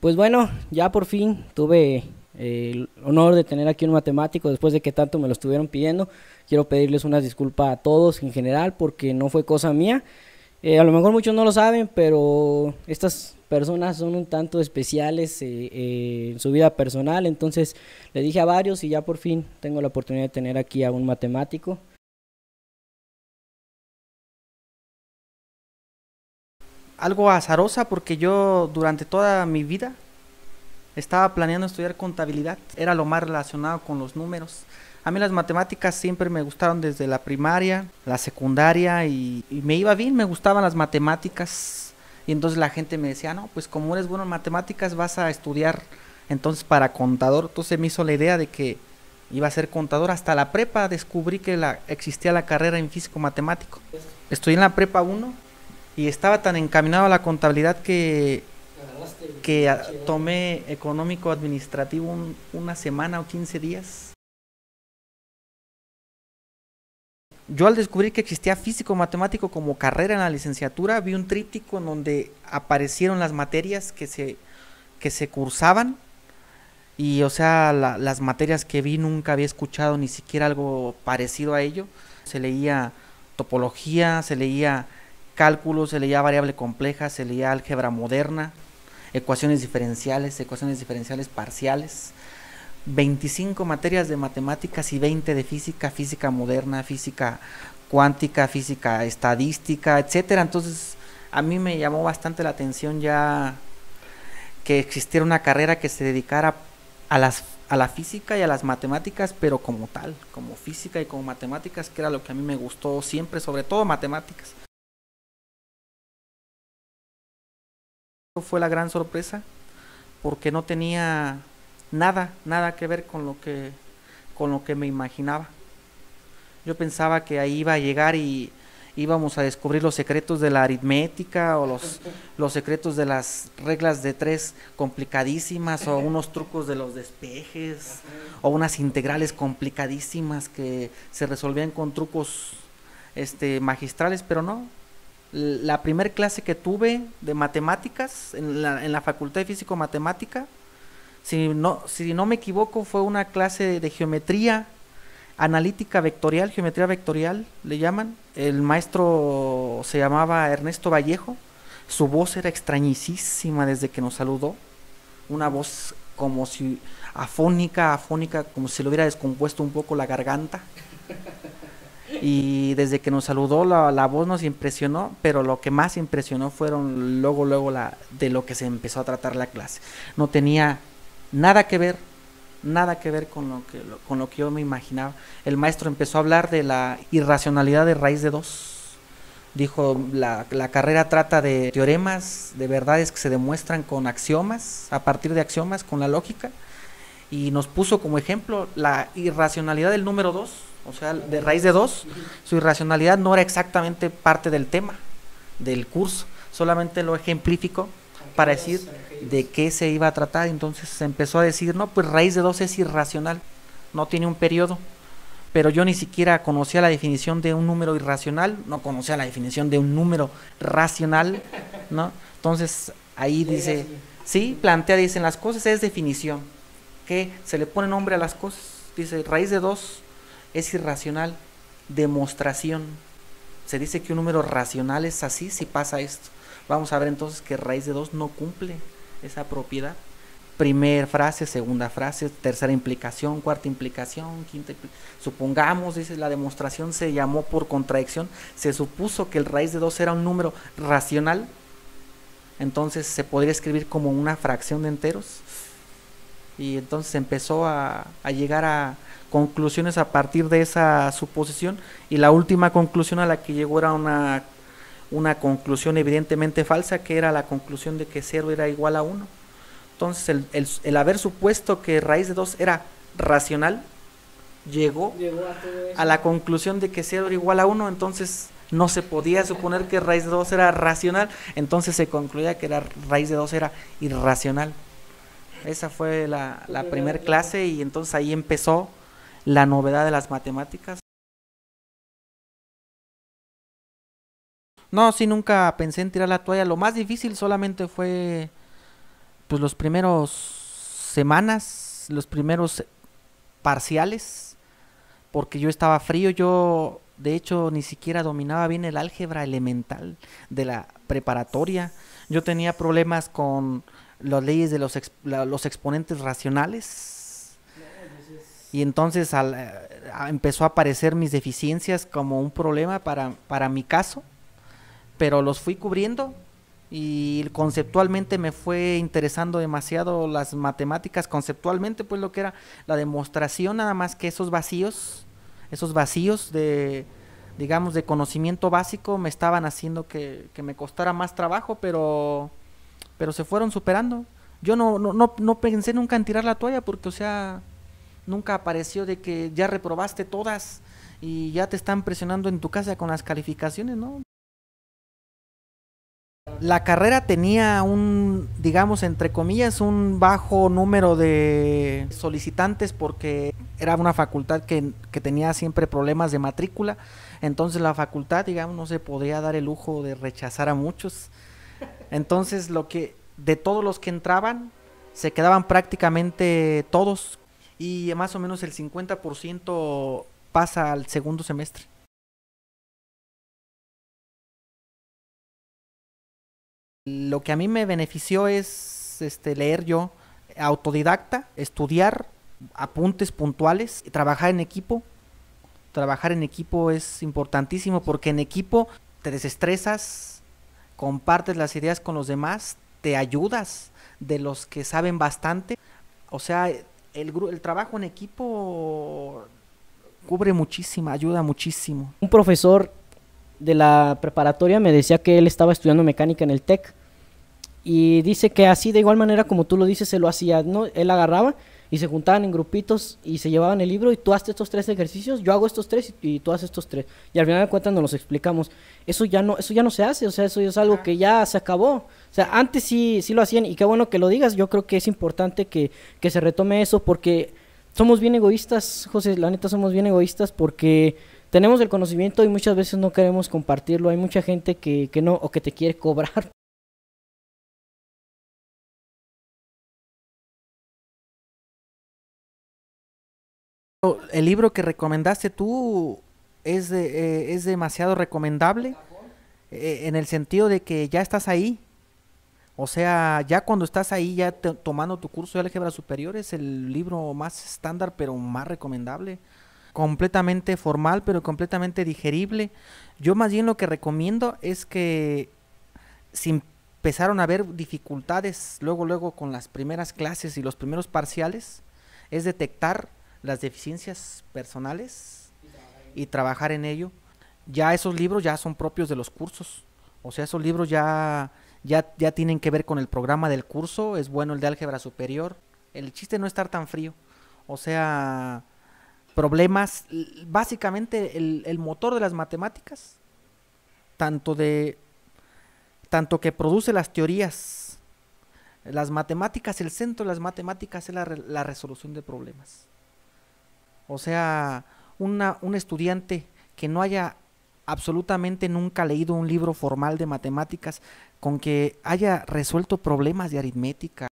Pues bueno, ya por fin tuve eh, el honor de tener aquí un matemático después de que tanto me lo estuvieron pidiendo. Quiero pedirles una disculpa a todos en general porque no fue cosa mía. Eh, a lo mejor muchos no lo saben, pero estas personas son un tanto especiales eh, en su vida personal. Entonces le dije a varios y ya por fin tengo la oportunidad de tener aquí a un matemático. algo azarosa porque yo durante toda mi vida estaba planeando estudiar contabilidad. Era lo más relacionado con los números. A mí las matemáticas siempre me gustaron desde la primaria, la secundaria y, me iba bien, me gustaban las matemáticas. Y entonces la gente me decía, no, pues como eres bueno en matemáticas vas a estudiar entonces para contador. Entonces me hizo la idea de que iba a ser contador. Hasta la prepa descubrí que la, existía la carrera en físico matemático. estoy en la prepa 1 y estaba tan encaminado a la contabilidad que, que tomé económico administrativo una semana o 15 días. Yo al descubrir que existía físico matemático como carrera en la licenciatura, vi un tríptico en donde aparecieron las materias que se, que se cursaban. Y o sea, las materias que vi nunca había escuchado ni siquiera algo parecido a ello. Se leía topología, se leía cálculo, se leía variable compleja, se leía álgebra moderna, ecuaciones diferenciales, ecuaciones diferenciales parciales, 25 materias de matemáticas y 20 de física, física moderna, física cuántica, física estadística, etcétera. Entonces, a mí me llamó bastante la atención ya que existiera una carrera que se dedicara a las a la física y a las matemáticas, pero como tal, como física y como matemáticas, que era lo que a mí me gustó siempre, sobre todo matemáticas. fue la gran sorpresa porque no tenía nada, nada que ver con lo que, con lo que me imaginaba. Yo pensaba que ahí iba a llegar y íbamos a descubrir los secretos de la aritmética o los, los secretos de las reglas de tres complicadísimas o unos trucos de los despejes o unas integrales complicadísimas que se resolvían con trucos este, magistrales, pero no, la primer clase que tuve de matemáticas en la, en la Facultad de Físico Matemática. Si no, si no me equivoco, fue una clase de geometría analítica vectorial, geometría vectorial le llaman. El maestro se llamaba Ernesto Vallejo. Su voz era extrañísima desde que nos saludó. Una voz como si afónica, afónica, como si le hubiera descompuesto un poco la garganta. Y desde que nos saludó la, voz nos impresionó, pero lo que más impresionó fueron luego, luego la, de lo que se empezó a tratar la clase. No tenía nada que ver, nada que ver con lo que, con lo que yo me imaginaba. El maestro empezó a hablar de la irracionalidad de raíz de dos. Dijo, la, la carrera trata de teoremas, de verdades que se demuestran con axiomas, a partir de axiomas, con la lógica y nos puso como ejemplo la irracionalidad del número 2, o sea, de raíz de 2, su irracionalidad no era exactamente parte del tema, del curso, solamente lo ejemplificó para decir de qué se iba a tratar, entonces se empezó a decir, no, pues raíz de 2 es irracional, no tiene un periodo, pero yo ni siquiera conocía la definición de un número irracional, no conocía la definición de un número racional, ¿no? Entonces ahí dice, sí, plantea, dicen, las cosas es definición que se le pone nombre a las cosas. Dice, raíz de 2 es irracional, demostración. Se dice que un número racional es así si pasa esto. Vamos a ver entonces que raíz de 2 no cumple esa propiedad. Primera frase, segunda frase, tercera implicación, cuarta implicación, quinta implicación. Supongamos, dice, la demostración se llamó por contradicción. Se supuso que el raíz de 2 era un número racional. Entonces se podría escribir como una fracción de enteros y entonces empezó a, llegar a conclusiones a partir de esa suposición y la última conclusión a la que llegó era una, una conclusión evidentemente falsa que era la conclusión de que 0 era igual a 1. Entonces el, el, haber supuesto que raíz de 2 era racional llegó, a, la conclusión de que 0 era igual a 1, entonces no se podía suponer que raíz de 2 era racional, entonces se concluía que la raíz de 2 era irracional. Esa fue la, la primera clase y entonces ahí empezó la novedad de las matemáticas. No, sí, nunca pensé en tirar la toalla. Lo más difícil solamente fue, pues, los primeros semanas, los primeros parciales, porque yo estaba frío. Yo de hecho ni siquiera dominaba bien el álgebra elemental de la preparatoria. Yo tenía problemas con las leyes de los, los exponentes racionales. Y entonces eh, empezó a aparecer mis deficiencias como un problema para, para mi caso, pero los fui cubriendo y conceptualmente me fue interesando demasiado las matemáticas, conceptualmente pues lo que era la demostración, nada más que esos vacíos esos vacíos de, digamos, de conocimiento básico me estaban haciendo que, me costara más trabajo, pero, pero se fueron superando. Yo no, no, no, no, pensé nunca en tirar la toalla porque, o sea, nunca apareció de que ya reprobaste todas y ya te están presionando en tu casa con las calificaciones, ¿no? La carrera tenía un, digamos, entre comillas, un bajo número de solicitantes porque era una facultad que, tenía siempre problemas de matrícula, entonces la facultad, digamos, no se podía dar el lujo de rechazar a muchos. Entonces, lo que de todos los que entraban, se quedaban prácticamente todos y más o menos el 50% pasa al segundo semestre. Lo que a mí me benefició es este, leer yo autodidacta, estudiar apuntes puntuales, trabajar en equipo. Trabajar en equipo es importantísimo porque en equipo te desestresas, compartes las ideas con los demás, te ayudas de los que saben bastante. O sea, el, trabajo en equipo cubre muchísimo, ayuda muchísimo. Un profesor de la preparatoria me decía que él estaba estudiando mecánica en el TEC y dice que así de igual manera como tú lo dices, se lo hacía, ¿no? Él agarraba y se juntaban en grupitos y se llevaban el libro y tú haces estos tres ejercicios, yo hago estos tres y, tú haces estos tres. Y al final de cuentas nos los explicamos. Eso ya no, eso ya no se hace, o sea, eso es algo ah. que ya se acabó. O sea, antes sí, sí lo hacían y qué bueno que lo digas, yo creo que es importante que, que se retome eso porque somos bien egoístas, José, la neta somos bien egoístas porque tenemos el conocimiento y muchas veces no queremos compartirlo. Hay mucha gente que, que no, o que te quiere cobrar El libro que recomendaste tú es, eh, demasiado recomendable eh, en el sentido de que ya estás ahí. O sea, ya cuando estás ahí, ya tomando tu curso de álgebra superior, es el libro más estándar, pero más recomendable. Completamente formal, pero completamente digerible. Yo más bien lo que recomiendo es que si empezaron a haber dificultades luego, luego con las primeras clases y los primeros parciales, es detectar las deficiencias personales y trabajar en ello. Ya esos libros ya son propios de los cursos. O sea, esos libros ya, ya, ya tienen que ver con el programa del curso. Es bueno el de álgebra superior. El chiste no estar tan frío. O sea, problemas. Básicamente el, el motor de las matemáticas, tanto de tanto que produce las teorías, las matemáticas, el centro de las matemáticas es la, la resolución de problemas. O sea, un estudiante que no haya absolutamente nunca leído un libro formal de matemáticas, con que haya resuelto problemas de aritmética,